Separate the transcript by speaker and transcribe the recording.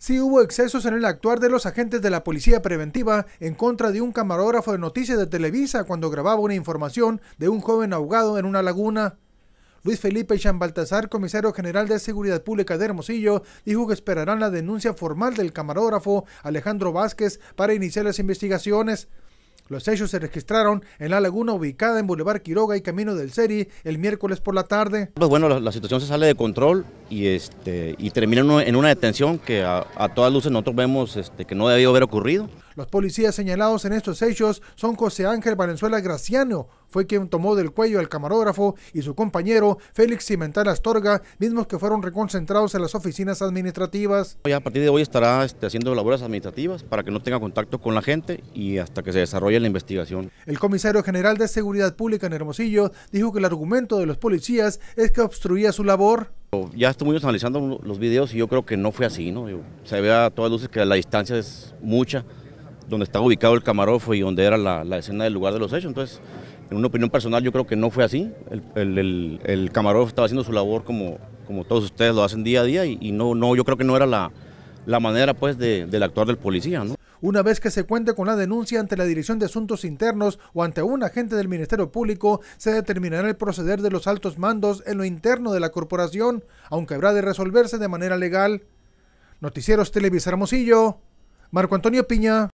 Speaker 1: sí hubo excesos en el actuar de los agentes de la policía preventiva en contra de un camarógrafo de noticias de Televisa cuando grababa una información de un joven ahogado en una laguna. Luis Felipe Chambaltazar, comisario general de Seguridad Pública de Hermosillo, dijo que esperarán la denuncia formal del camarógrafo Alejandro Vázquez para iniciar las investigaciones. Los hechos se registraron en la laguna ubicada en Boulevard Quiroga y
Speaker 2: Camino del Seri el
Speaker 1: miércoles por la tarde.
Speaker 2: Pues bueno, la situación se sale de control y, este, y terminaron en una detención que a, todas luces nosotros vemos este, que no debió haber ocurrido.
Speaker 1: Los policías señalados en estos hechos son José Ángel Valenzuela Graciano, fue quien tomó del cuello al camarógrafo y su compañero Félix Cimental Astorga, mismos que fueron reconcentrados en las oficinas administrativas.
Speaker 2: Ya a partir de hoy estará este, haciendo labores administrativas para que no tenga contacto con la gente y hasta que se desarrolle la investigación.
Speaker 1: El comisario general de Seguridad Pública en Hermosillo dijo que el argumento de los policías es que obstruía su labor.
Speaker 2: Ya estuvimos analizando los videos y yo creo que no fue así, ¿no? Se ve a todas luces que la distancia es mucha, donde estaba ubicado el camarógrafo y donde era la, escena del lugar de los hechos. Entonces, en una opinión personal, yo creo que no fue así. El, el, camarógrafo estaba haciendo su labor como, como todos ustedes lo hacen día a día y, no, no, yo creo que no era la, manera pues de, del actuar del policía, ¿no? Una vez que se
Speaker 1: cuente con la denuncia ante la Dirección de Asuntos Internos o ante un agente del Ministerio Público, se determinará el proceder de los altos mandos en lo interno de la corporación, aunque habrá de resolverse de manera legal. Noticieros Televisa Hermosillo, Marco Antonio Piña.